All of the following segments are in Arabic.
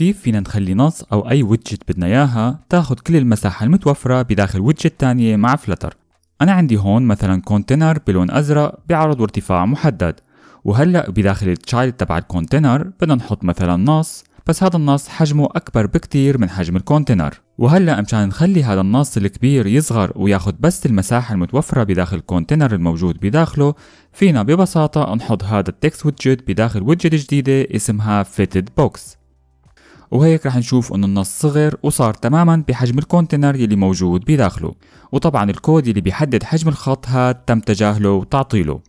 كيف فينا نخلي نص أو أي ويدجت بدنا إياها تاخد كل المساحة المتوفرة بداخل ويدجت تانية مع فلتر أنا عندي هون مثلا كونتينر بلون أزرق بعرض وارتفاع محدد وهلأ بداخل التشايلد تبع الكونتينر بدنا نحط مثلا نص بس هذا النص حجمه أكبر بكتير من حجم الكونتينر وهلأ مشان نخلي هذا النص الكبير يصغر وياخد بس المساحة المتوفرة بداخل الكونتينر الموجود بداخله فينا ببساطة نحط هذا التكست ويدجت بداخل ويدجت جديدة اسمها فيتد بوكس وهيك رح نشوف انه النص صغر وصار تماما بحجم الكونتينر يلي موجود بداخله وطبعا الكود يلي بيحدد حجم الخط هاد تم تجاهله وتعطيله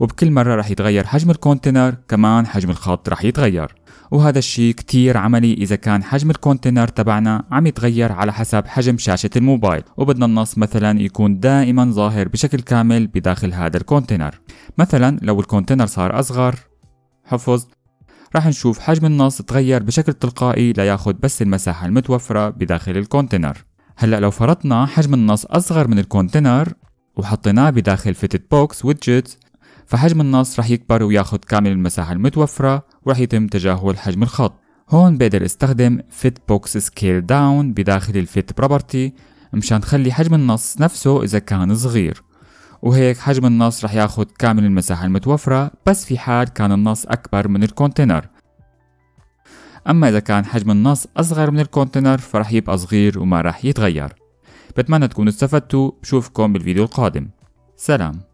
وبكل مرة رح يتغير حجم الكونتينر كمان حجم الخط رح يتغير وهذا الشيء كتير عملي إذا كان حجم الكونتينر تبعنا عم يتغير على حسب حجم شاشة الموبايل وبدنا النص مثلا يكون دائما ظاهر بشكل كامل بداخل هذا الكونتينر مثلا لو الكونتينر صار أصغر حفظ راح نشوف حجم النص تغير بشكل تلقائي لياخد بس المساحة المتوفرة بداخل الكونتينر هلا لو فرضنا حجم النص أصغر من الكونتينر وحطيناه بداخل فيتد بوكس ويدجت فحجم النص راح يكبر وياخد كامل المساحة المتوفرة وراح يتم تجاهل حجم الخط هون بقدر استخدم فيت بوكس سكيل داون بداخل الفيت بروبرتي مشان خلي حجم النص نفسه إذا كان صغير وهيك حجم النص رح ياخد كامل المساحة المتوفرة بس في حال كان النص أكبر من الكونتينر أما إذا كان حجم النص أصغر من الكونتينر فرح يبقى صغير وما رح يتغير بتمنى تكونوا استفدتوا بشوفكم بالفيديو القادم سلام